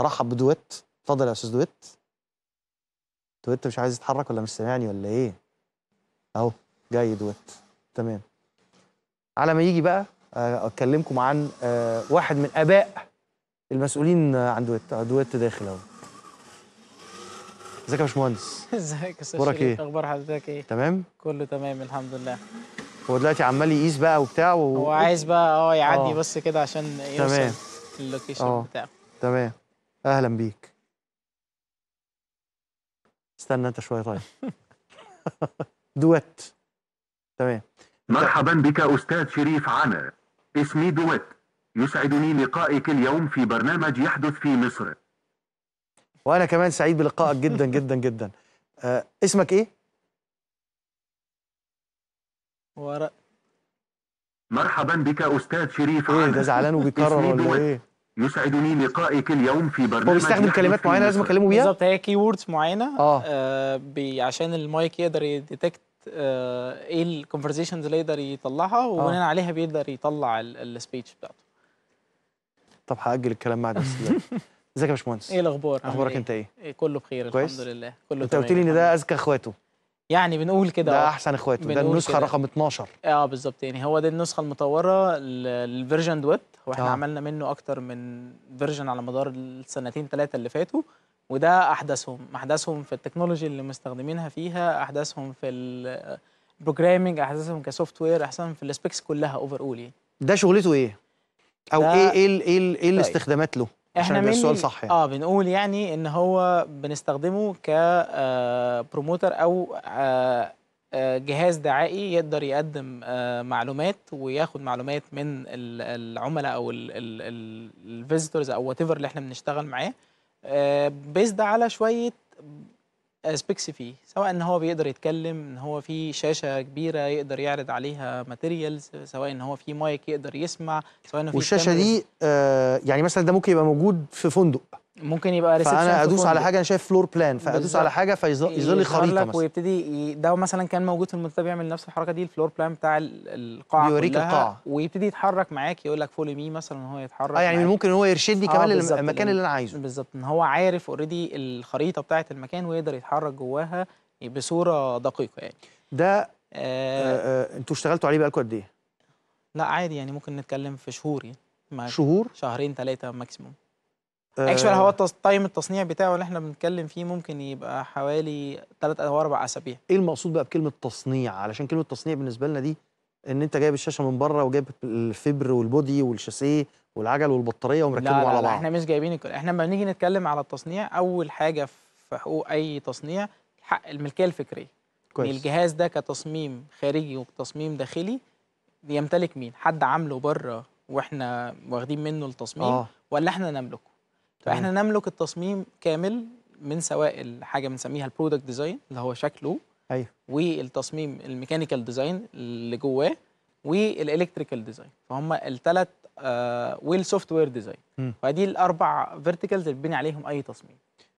رحب بدويت اتفضل يا استاذ دويت دويت مش عايز يتحرك ولا مش سامعني ولا ايه اهو جاي دويت تمام على ما يجي بقى آه، اكلمكم عن آه، واحد من اباء المسؤولين عن دويت آه، دويت داخل اهو ازيك يا باشمهندس ازيك يا استاذ ايه اخبار حضرتك ايه تمام كله تمام الحمد لله هو دلوقتي عمال يقيس بقى وبتاع و... هو عايز بقى اه يعدي بس كده عشان يوصل اللوكيشن بتاعه تمام اهلا بيك استنى انت شويه طيب دوت تمام مرحبا بك استاذ شريف عنا اسمي دوت يسعدني لقائك اليوم في برنامج يحدث في مصر وانا كمان سعيد بلقائك جدا جدا جدا آه اسمك ايه ورق مرحبا بك استاذ شريف عنا ايه ده زعلان وبيكرر ولا ايه يسعدني لقائك اليوم في برنامج هو بيستخدم كلمات معينه لازم اكلمه بيها بالظبط هي كي ووردز معينه اه, آه بي عشان المايك يقدر يديتكت آه ايه الكونفرزيشنز اللي يقدر يطلعها وبناء آه. عليها بيقدر يطلع السبيتش بتاعته طب هاجل الكلام معاك بس ازيك يا باشمهندس ايه الاخبار اخبارك إيه؟ انت ايه؟, إيه كله بخير كويس؟ الحمد لله كله انت قلت لي ان ده اذكى اخواته يعني بنقول كده ده احسن اخواته ده النسخه كدا. رقم 12 اه بالظبط يعني هو ده النسخه المطوره للفيرجن دويت واحنا آه. عملنا منه اكتر من فيرجن على مدار السنتين ثلاثه اللي فاتوا وده احدثهم احدثهم في التكنولوجي اللي مستخدمينها فيها احدثهم في البروجرامنج احدثهم كسوفت وير احدثهم في السبيكس كلها اوفر اول يعني ده شغلته ايه او ايه, إيه, إيه, إيه طيب. الاستخدامات له احنا من السؤال صح يعني. اه بنقول يعني ان هو بنستخدمه بروموتر آه، او آه، آه، جهاز دعائي يقدر يقدم معلومات وياخد معلومات من العملاء او الفيزيتورز او وات اللي احنا بنشتغل معاه بيزد على شويه سبيكس آه، فيه سواء ان هو بيقدر يتكلم ان هو في شاشه كبيره يقدر يعرض عليها ماتيريالز سواء ان هو في مايك يقدر يسمع سواء انه في والشاشه دي آه يعني مثلا ده ممكن يبقى موجود في فندق ممكن يبقى ريسبشن فانا ادوس على حاجه انا شايف فلور بلان فادوس على حاجه فيظل إيه، لي خريطه مثلا ويبتدي ده مثلا كان موجود في المنتدى بيعمل نفس الحركه دي الفلور بلان بتاع القاعه يوريك كلها القاعه ويبتدي يتحرك معاك يقول لك فولو مي مثلا هو يتحرك اه يعني معاك. ممكن هو يرشدني آه كمان للمكان اللي انا يعني عايزه بالظبط ان هو عارف اوريدي الخريطه بتاعه المكان ويقدر يتحرك جواها بصوره دقيقه يعني ده آه آه, آه، انتوا اشتغلتوا عليه بقالكم قد ايه؟ لا عادي يعني ممكن نتكلم في شهور يعني شهور؟ شهرين ثلاثه ماكسيموم اكشوال آه. هو تايم التصنيع بتاعه اللي احنا بنتكلم فيه ممكن يبقى حوالي 3 او 4 اسابيع ايه المقصود بقى بكلمه تصنيع علشان كلمه تصنيع بالنسبه لنا دي ان انت جايب الشاشه من بره وجايب الفبر والبودي والشاسيه والعجل والبطاريه ومركبهم على بعض لا احنا مش جايبين الكل احنا لما بنيجي نتكلم على التصنيع اول حاجه في حقوق اي تصنيع حق الملكيه الفكريه كويس الجهاز ده كتصميم خارجي وتصميم داخلي يمتلك مين حد عامله بره واحنا واخدين منه التصميم آه. ولا احنا نملكه فاحنا نملك التصميم كامل من سواء الحاجه بنسميها البرودكت ديزاين اللي هو شكله ايوه والتصميم الميكانيكال ديزاين اللي جواه والالكتريكال ديزاين فهم الثلاث آه والسوفت وير ديزاين فدي الاربع فيرتيكالز اللي بنبني عليهم اي تصميم